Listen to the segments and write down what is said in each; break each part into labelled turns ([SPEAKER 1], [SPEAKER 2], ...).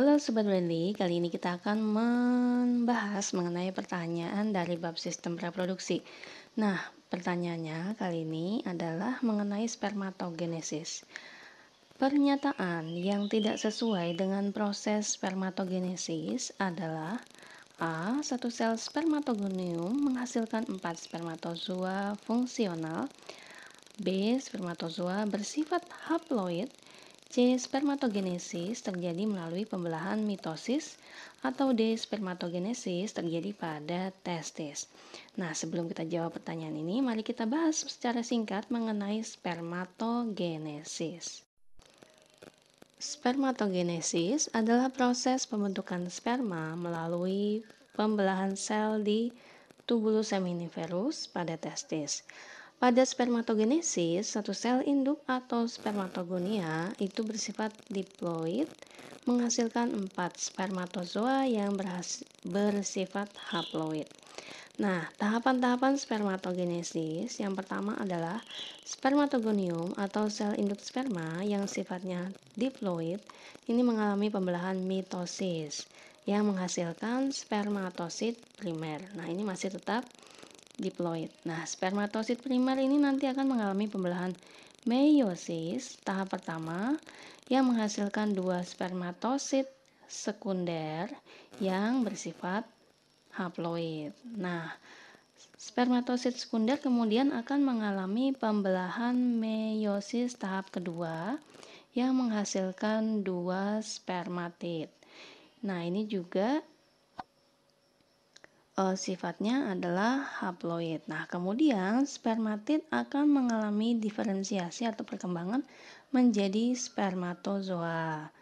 [SPEAKER 1] Halo Sobat Brandly, kali ini kita akan membahas mengenai pertanyaan dari bab sistem reproduksi. Nah, pertanyaannya kali ini adalah mengenai spermatogenesis. Pernyataan yang tidak sesuai dengan proses spermatogenesis adalah A. Satu sel spermatogonium menghasilkan 4 spermatozoa fungsional B. Spermatozoa bersifat haploid C. Spermatogenesis terjadi melalui pembelahan mitosis atau D. Spermatogenesis terjadi pada testis. Nah, sebelum kita jawab pertanyaan ini, mari kita bahas secara singkat mengenai spermatogenesis. Spermatogenesis adalah proses pembentukan sperma melalui pembelahan sel di tubulus seminiferus pada testis. Pada spermatogenesis, satu sel induk atau spermatogonia itu bersifat diploid, menghasilkan empat spermatozoa yang bersifat haploid. Nah, tahapan-tahapan spermatogenesis yang pertama adalah spermatogonium atau sel induk sperma yang sifatnya diploid ini mengalami pembelahan mitosis yang menghasilkan spermatosit primer. Nah, ini masih tetap diploid. Nah, spermatosit primer ini nanti akan mengalami pembelahan meiosis tahap pertama yang menghasilkan dua spermatosit sekunder yang bersifat haploid. Nah, spermatosit sekunder kemudian akan mengalami pembelahan meiosis tahap kedua yang menghasilkan dua spermatid. Nah, ini juga e, sifatnya adalah haploid. Nah, kemudian spermatid akan mengalami diferensiasi atau perkembangan menjadi spermatozoa.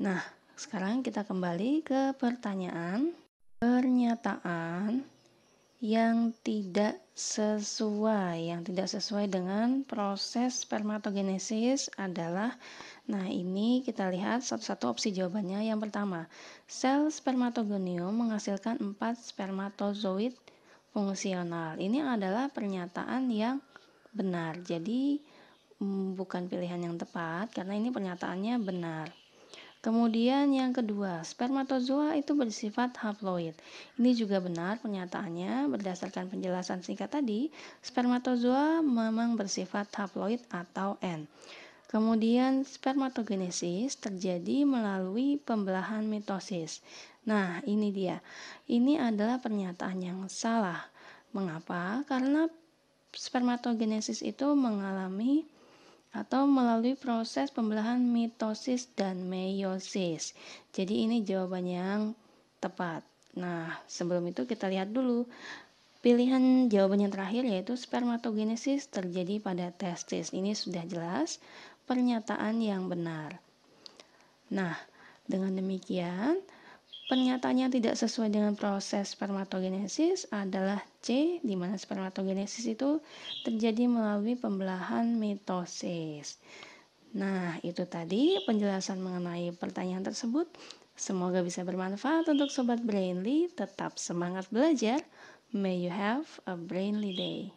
[SPEAKER 1] Nah, sekarang kita kembali ke pertanyaan. Pernyataan yang tidak sesuai yang tidak sesuai dengan proses spermatogenesis adalah nah ini kita lihat satu-satu opsi jawabannya yang pertama sel spermatogonium menghasilkan 4 spermatozoid fungsional ini adalah pernyataan yang benar jadi mm, bukan pilihan yang tepat karena ini pernyataannya benar Kemudian yang kedua, spermatozoa itu bersifat haploid. Ini juga benar pernyataannya berdasarkan penjelasan singkat tadi, spermatozoa memang bersifat haploid atau N. Kemudian spermatogenesis terjadi melalui pembelahan mitosis. Nah, ini dia. Ini adalah pernyataan yang salah. Mengapa? Karena spermatogenesis itu mengalami atau melalui proses pembelahan mitosis dan meiosis. Jadi ini jawaban yang tepat. Nah, sebelum itu kita lihat dulu pilihan jawaban yang terakhir yaitu spermatogenesis terjadi pada testis. Ini sudah jelas pernyataan yang benar. Nah, dengan demikian Pernyataannya tidak sesuai dengan proses spermatogenesis adalah C, di mana spermatogenesis itu terjadi melalui pembelahan mitosis. Nah, itu tadi penjelasan mengenai pertanyaan tersebut. Semoga bisa bermanfaat untuk Sobat Brainly. Tetap semangat belajar. May you have a Brainly Day.